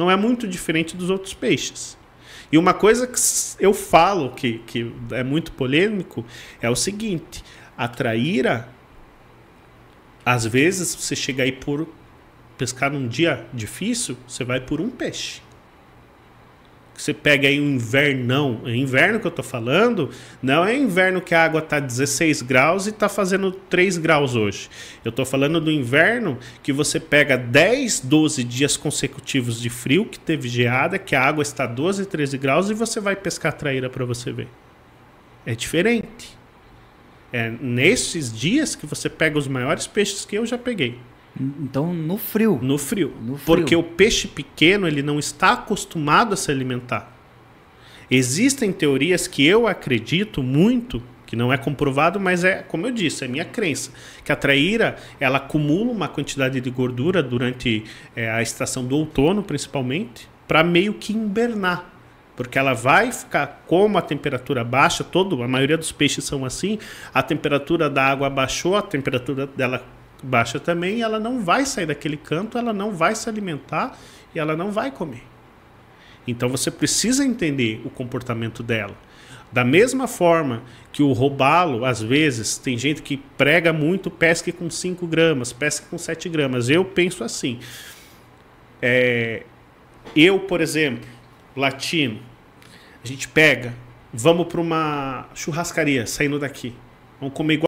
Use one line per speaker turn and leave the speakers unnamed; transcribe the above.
não é muito diferente dos outros peixes. E uma coisa que eu falo que, que é muito polêmico é o seguinte: a traíra, às vezes você chega aí por pescar num dia difícil, você vai por um peixe. Você pega aí um invernão, é inverno que eu tô falando, não é inverno que a água tá 16 graus e tá fazendo 3 graus hoje. Eu tô falando do inverno que você pega 10, 12 dias consecutivos de frio, que teve geada, que a água está 12, 13 graus e você vai pescar traíra para você ver. É diferente. É nesses dias que você pega os maiores peixes que eu já peguei. Então, no frio. No frio. No frio. Porque o peixe pequeno ele não está acostumado a se alimentar. Existem teorias que eu acredito muito, que não é comprovado, mas é, como eu disse, é minha crença, que a traíra ela acumula uma quantidade de gordura durante é, a estação do outono, principalmente, para meio que invernar. Porque ela vai ficar, como a temperatura baixa, todo, a maioria dos peixes são assim, a temperatura da água baixou, a temperatura dela baixa também, ela não vai sair daquele canto, ela não vai se alimentar e ela não vai comer. Então você precisa entender o comportamento dela. Da mesma forma que o robalo, às vezes, tem gente que prega muito, pesca com 5 gramas, pesca com 7 gramas. Eu penso assim. É, eu, por exemplo, latino, a gente pega, vamos para uma churrascaria saindo daqui. Vamos comer igual.